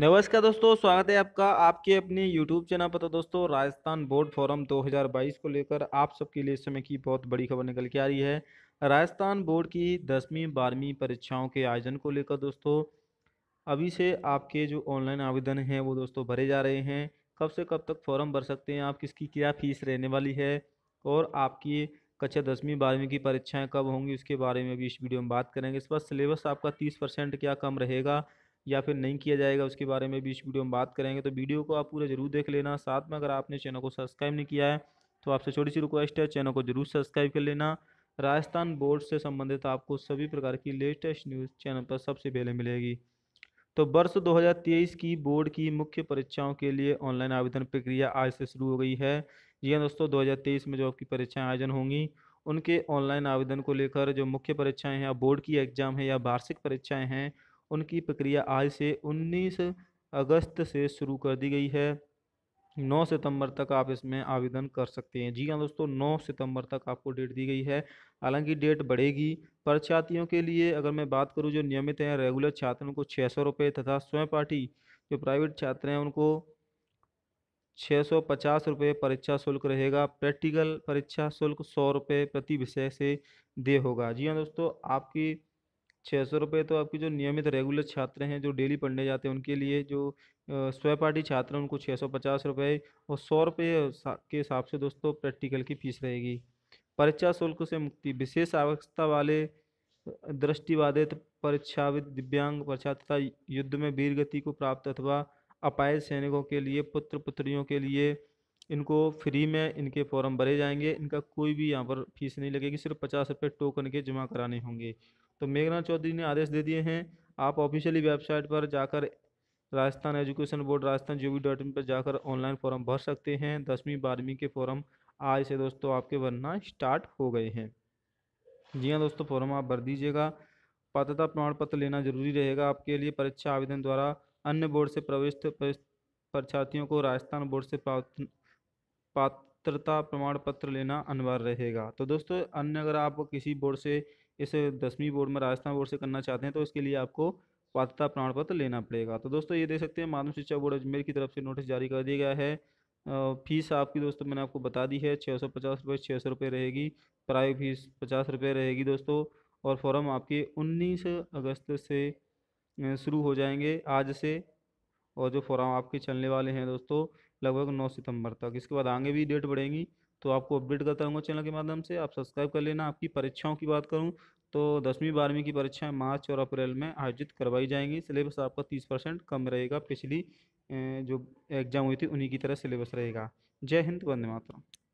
नमस्कार दोस्तों स्वागत है आपका आपके अपने यूट्यूब चैनल पर तो दोस्तों राजस्थान बोर्ड फोरम 2022 को लेकर आप सबके लिए इस समय की बहुत बड़ी खबर निकल के आ रही है राजस्थान बोर्ड की दसवीं बारहवीं परीक्षाओं के आयोजन को लेकर दोस्तों अभी से आपके जो ऑनलाइन आवेदन हैं वो दोस्तों भरे जा रहे हैं कब से कब तक फॉर्म भर सकते हैं आप किसकी क्या फीस रहने वाली है और आपकी कक्षा दसवीं बारहवीं की परीक्षाएँ कब होंगी उसके बारे में भी इस वीडियो में बात करेंगे इस बार सिलेबस आपका तीस क्या कम रहेगा या फिर नहीं किया जाएगा उसके बारे में भी इस वीडियो में बात करेंगे तो वीडियो को आप पूरा जरूर देख लेना साथ में अगर आपने चैनल को सब्सक्राइब नहीं किया है तो आपसे छोटी सी रिक्वेस्ट है चैनल को जरूर सब्सक्राइब कर लेना राजस्थान बोर्ड से संबंधित आपको सभी प्रकार की लेटेस्ट न्यूज़ चैनल पर सबसे पहले मिलेगी तो वर्ष 2023 की बोर्ड की मुख्य परीक्षाओं के लिए ऑनलाइन आवेदन प्रक्रिया आज से शुरू हो गई है जी हाँ दोस्तों 2023 में जो आपकी परीक्षाएं आयोजन होंगी उनके ऑनलाइन आवेदन को लेकर जो मुख्य परीक्षाएं हैं या बोर्ड की एग्ज़ाम है या वार्षिक परीक्षाएं हैं उनकी प्रक्रिया आज से 19 अगस्त से शुरू कर दी गई है 9 सितंबर तक आप इसमें आवेदन कर सकते हैं जी हाँ दोस्तों 9 सितंबर तक आपको डेट दी गई है हालांकि डेट बढ़ेगी परीक्षार्थियों के लिए अगर मैं बात करूँ जो नियमित हैं रेगुलर छात्रों को छः सौ रुपये तथा स्वयं पाठी जो प्राइवेट छात्र हैं उनको छः सौ पचास रुपये परीक्षा शुल्क रहेगा प्रैक्टिकल परीक्षा शुल्क सौ रुपये प्रति विषय से दे होगा जी हाँ दोस्तों आपकी छः सौ रुपये तो आपकी जो नियमित रेगुलर छात्र हैं जो डेली पढ़ने जाते हैं उनके लिए जो स्वपाठी छात्र हैं उनको छः सौ पचास रुपये और सौ रुपये के हिसाब से दोस्तों प्रैक्टिकल की फ़ीस रहेगी परीक्षा शुल्क से मुक्ति विशेष आवश्यकता वाले दृष्टिबाधित परीक्षाविद दिव्यांग परीक्षा तथा युद्ध में वीर गति को प्राप्त अथवा अपाय सैनिकों के लिए पुत्र पुत्रियों के लिए इनको फ्री में इनके फॉर्म भरे जाएंगे इनका कोई भी यहाँ पर फीस नहीं लगेगी सिर्फ पचास रुपये टोकन के जमा कराने होंगे तो मेघना चौधरी ने आदेश दे दिए हैं आप ऑफिशियली वेबसाइट पर जाकर Rajasthan education board Rajasthan G dot in पर जाकर ऑनलाइन फॉर्म भर सकते हैं दसवीं बारहवीं के फॉर्म आज से दोस्तों आपके भरना स्टार्ट हो गए हैं जी हाँ दोस्तों फॉर्म आप भर दीजिएगा पात्रता प्रमाण पत्र लेना जरूरी रहेगा आपके लिए परीक्षा आवेदन द्वारा अन्य बोर्ड से प्रवेश परीक्षार्थियों को राजस्थान बोर्ड से पात्रता प्रमाण पत्र लेना अनिवार्य रहेगा तो दोस्तों अन्य अगर आप किसी बोर्ड से इस दसवीं बोर्ड में राजस्थान बोर्ड से करना चाहते हैं तो इसके लिए आपको पात्रता प्रमाण पत्र लेना पड़ेगा तो दोस्तों ये देख सकते हैं माध्यमिक शिक्षा बोर्ड अजमेर की तरफ से नोटिस जारी कर दिया गया है फीस आपकी दोस्तों मैंने आपको बता दी है छः सौ पचास रुपये छः सौ रुपये रहेगी प्राइवेट फीस पचास रुपये रहेगी दोस्तों और फॉर्म आपके उन्नीस अगस्त से शुरू हो जाएंगे आज से और जो फॉर्म आपके चलने वाले हैं दोस्तों लगभग नौ सितंबर तक इसके बाद आगे भी डेट बढ़ेंगी तो आपको अपडेट करता रहूँगा चैनल के माध्यम से आप सब्सक्राइब कर लेना आपकी परीक्षाओं की बात करूँ तो दसवीं बारहवीं की परीक्षाएँ मार्च और अप्रैल में आयोजित करवाई जाएंगी सिलेबस आपका तीस परसेंट कम रहेगा पिछली जो एग्ज़ाम हुई थी उन्हीं की तरह सिलेबस रहेगा जय हिंद वंदे मातरम